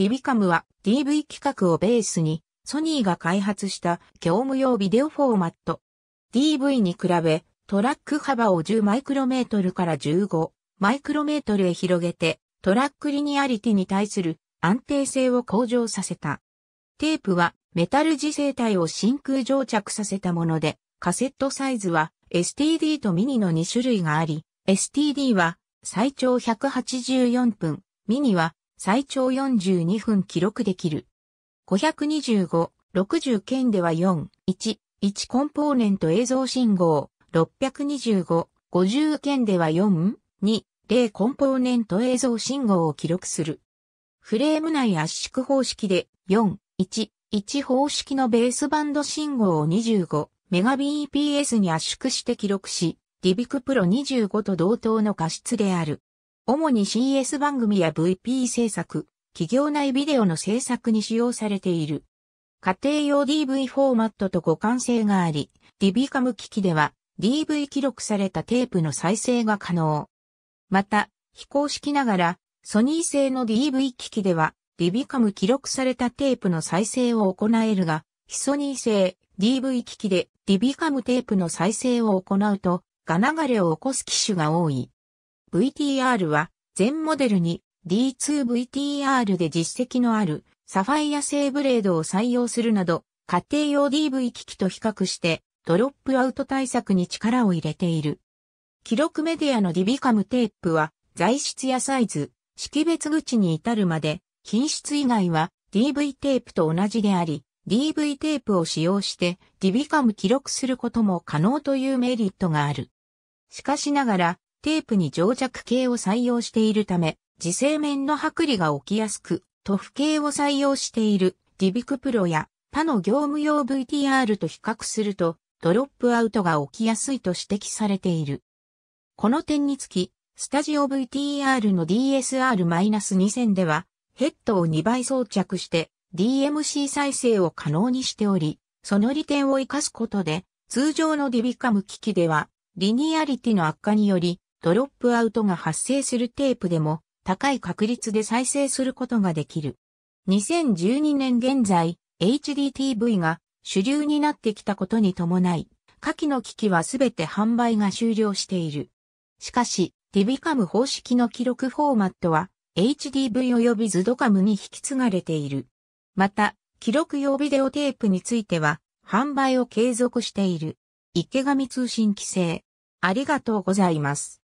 ディビカムは DV 規格をベースにソニーが開発した業務用ビデオフォーマット。DV に比べトラック幅を10マイクロメートルから15マイクロメートルへ広げてトラックリニアリティに対する安定性を向上させた。テープはメタル磁性体を真空蒸着させたもので、カセットサイズは STD とミニの2種類があり、STD は最長184分、ミニは最長42分記録できる。525、60件では4、1、1コンポーネント映像信号、625、50件では4、2、0コンポーネント映像信号を記録する。フレーム内圧縮方式で4、1、1方式のベースバンド信号を 25Mbps に圧縮して記録し、DivicPro25 と同等の画質である。主に CS 番組や VP 制作、企業内ビデオの制作に使用されている。家庭用 DV フォーマットと互換性があり、DVCAM 機器では DV 記録されたテープの再生が可能。また、非公式ながら、ソニー製の DV 機器では、DVCAM 記録されたテープの再生を行えるが、非ソニー製 DV 機器で DVCAM テープの再生を行うと、が流れを起こす機種が多い。VTR は、全モデルに D2VTR で実績のあるサファイア製ブレードを採用するなど、家庭用 DV 機器と比較してドロップアウト対策に力を入れている。記録メディアのディビカムテープは材質やサイズ、識別口に至るまで品質以外は DV テープと同じであり、DV テープを使用してディビカム記録することも可能というメリットがある。しかしながらテープに乗着系を採用しているため、磁性面の剥離が起きやすく、塗布系を採用しているディビクプロや他の業務用 VTR と比較すると、ドロップアウトが起きやすいと指摘されている。この点につき、スタジオ VTR の DSR-2000 では、ヘッドを2倍装着して DMC 再生を可能にしており、その利点を活かすことで、通常のディビカム機器では、リニアリティの悪化により、ドロップアウトが発生するテープでも高い確率で再生することができる。2012年現在、HDTV が主流になってきたことに伴い、下記の機器はすべて販売が終了している。しかし、ディビカム方式の記録フォーマットは、HDV 及びズドカムに引き継がれている。また、記録用ビデオテープについては、販売を継続している。池上通信規制。ありがとうございます。